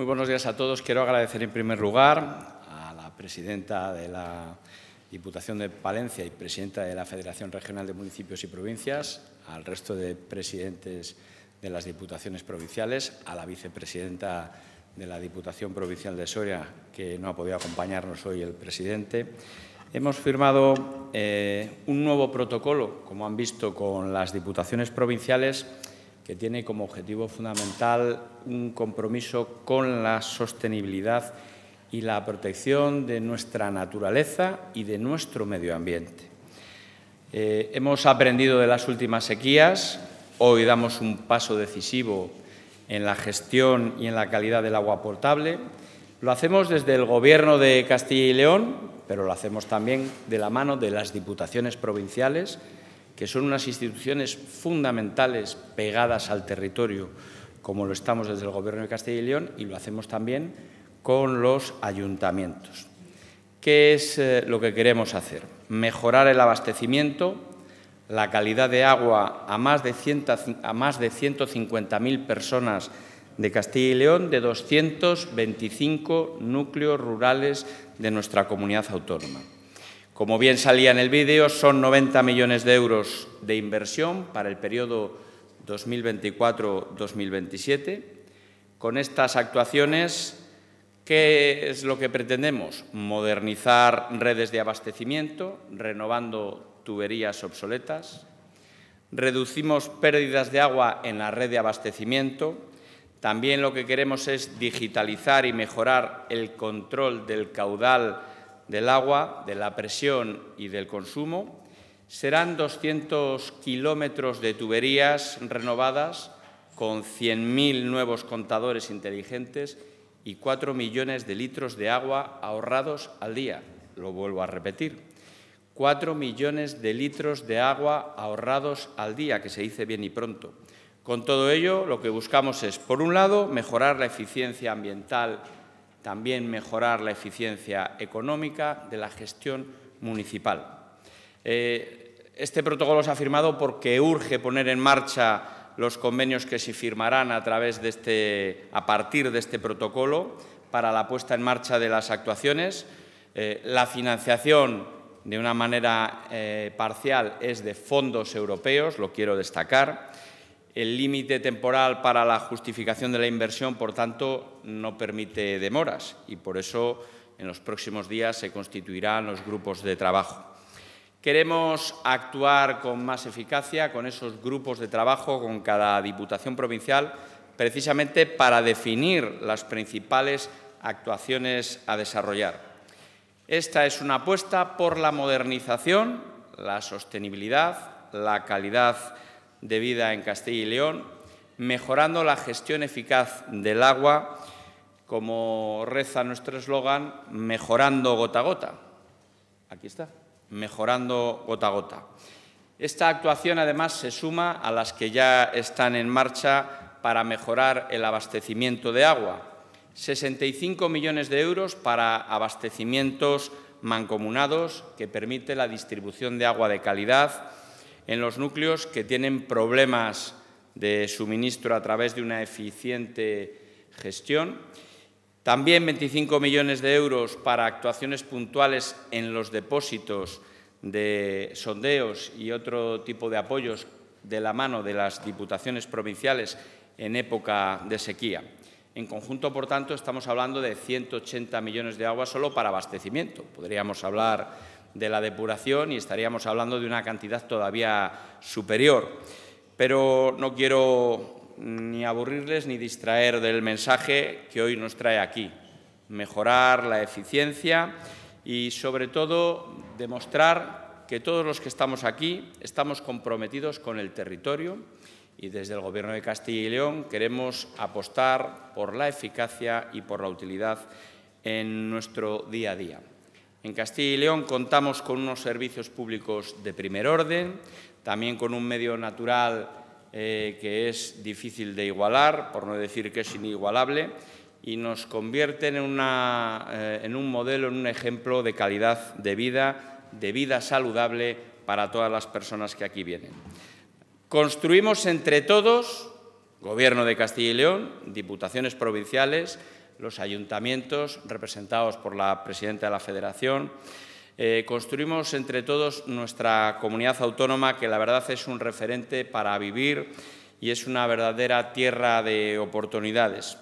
Muy buenos días a todos. Quiero agradecer en primer lugar a la presidenta de la Diputación de Palencia y presidenta de la Federación Regional de Municipios y Provincias, al resto de presidentes de las diputaciones provinciales, a la vicepresidenta de la Diputación Provincial de Soria, que no ha podido acompañarnos hoy el presidente. Hemos firmado eh, un nuevo protocolo, como han visto, con las diputaciones provinciales que tiene como objetivo fundamental un compromiso con la sostenibilidad y la protección de nuestra naturaleza y de nuestro medio ambiente. Eh, hemos aprendido de las últimas sequías, hoy damos un paso decisivo en la gestión y en la calidad del agua potable. Lo hacemos desde el Gobierno de Castilla y León, pero lo hacemos también de la mano de las diputaciones provinciales, que son unas instituciones fundamentales pegadas al territorio, como lo estamos desde el Gobierno de Castilla y León, y lo hacemos también con los ayuntamientos. ¿Qué es eh, lo que queremos hacer? Mejorar el abastecimiento, la calidad de agua a a más de 150.000 personas de Castilla y León, de 225 núcleos rurales de nuestra comunidad autónoma. Como bien salía en el vídeo, son 90 millones de euros de inversión para el periodo 2024-2027. Con estas actuaciones, ¿qué es lo que pretendemos? Modernizar redes de abastecimiento, renovando tuberías obsoletas. Reducimos pérdidas de agua en la red de abastecimiento. También lo que queremos es digitalizar y mejorar el control del caudal del agua, de la presión y del consumo. Serán 200 kilómetros de tuberías renovadas con 100.000 nuevos contadores inteligentes y 4 millones de litros de agua ahorrados al día. Lo vuelvo a repetir. 4 millones de litros de agua ahorrados al día, que se dice bien y pronto. Con todo ello, lo que buscamos es, por un lado, mejorar la eficiencia ambiental también mejorar la eficiencia económica de la gestión municipal. Eh, este protocolo se ha firmado porque urge poner en marcha los convenios que se firmarán a, este, partir de este protocolo para la puesta en marcha de las actuaciones. Eh, la financiación, de una manera eh, parcial, es de fondos europeos, lo quiero destacar. El límite temporal para la justificación de la inversión, por tanto, no permite demoras y por eso en los próximos días se constituirán los grupos de trabajo. Queremos actuar con más eficacia con esos grupos de trabajo, con cada diputación provincial, precisamente para definir las principales actuaciones a desarrollar. Esta es una apuesta por la modernización, la sostenibilidad, la calidad de vida en Castilla y León, mejorando la gestión eficaz del agua, como reza nuestro eslogan, mejorando gota a gota. Aquí está, mejorando gota a gota. Esta actuación además se suma a las que ya están en marcha para mejorar el abastecimiento de agua. 65 millones de euros para abastecimientos mancomunados que permite la distribución de agua de calidad en los núcleos que tienen problemas de suministro a través de una eficiente gestión. También 25 millones de euros para actuaciones puntuales en los depósitos de sondeos y otro tipo de apoyos de la mano de las diputaciones provinciales en época de sequía. En conjunto, por tanto, estamos hablando de 180 millones de aguas solo para abastecimiento. Podríamos hablar de la depuración y estaríamos hablando de una cantidad todavía superior. Pero no quiero ni aburrirles ni distraer del mensaje que hoy nos trae aquí. Mejorar la eficiencia y, sobre todo, demostrar que todos los que estamos aquí estamos comprometidos con el territorio y desde el Gobierno de Castilla y León queremos apostar por la eficacia y por la utilidad en nuestro día a día. En Castilla y León contamos con unos servicios públicos de primer orden, también con un medio natural eh, que es difícil de igualar, por no decir que es inigualable, y nos convierten en, eh, en un modelo, en un ejemplo de calidad de vida, de vida saludable para todas las personas que aquí vienen. Construimos entre todos, Gobierno de Castilla y León, Diputaciones Provinciales, los ayuntamientos, representados por la presidenta de la Federación. Eh, construimos entre todos nuestra comunidad autónoma, que la verdad es un referente para vivir y es una verdadera tierra de oportunidades.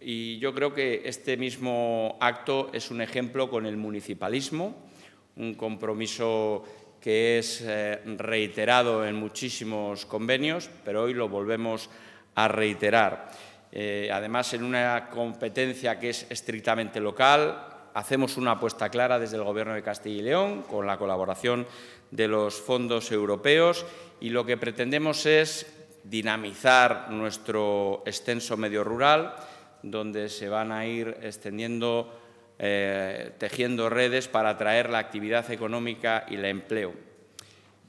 Y yo creo que este mismo acto es un ejemplo con el municipalismo, un compromiso que es eh, reiterado en muchísimos convenios, pero hoy lo volvemos a reiterar. Eh, además en una competencia que es estrictamente local. Hacemos una apuesta clara desde el Gobierno de Castilla y León con la colaboración de los fondos europeos y lo que pretendemos es dinamizar nuestro extenso medio rural, donde se van a ir extendiendo, eh, tejiendo redes para atraer la actividad económica y el empleo.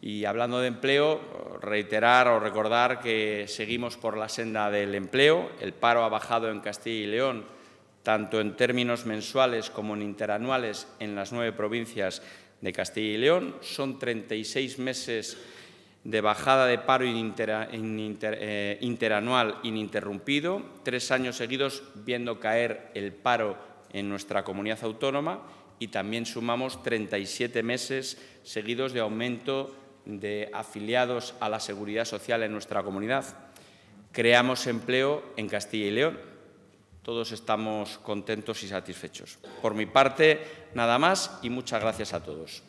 Y hablando de empleo, reiterar o recordar que seguimos por la senda del empleo. El paro ha bajado en Castilla y León, tanto en términos mensuales como en interanuales, en las nueve provincias de Castilla y León. Son 36 meses de bajada de paro eh, interanual ininterrumpido, tres años seguidos viendo caer el paro en nuestra comunidad autónoma y también sumamos 37 meses seguidos de aumento de afiliados a la seguridad social en nuestra comunidad. Creamos empleo en Castilla y León. Todos estamos contentos y satisfechos. Por mi parte, nada más y muchas gracias a todos.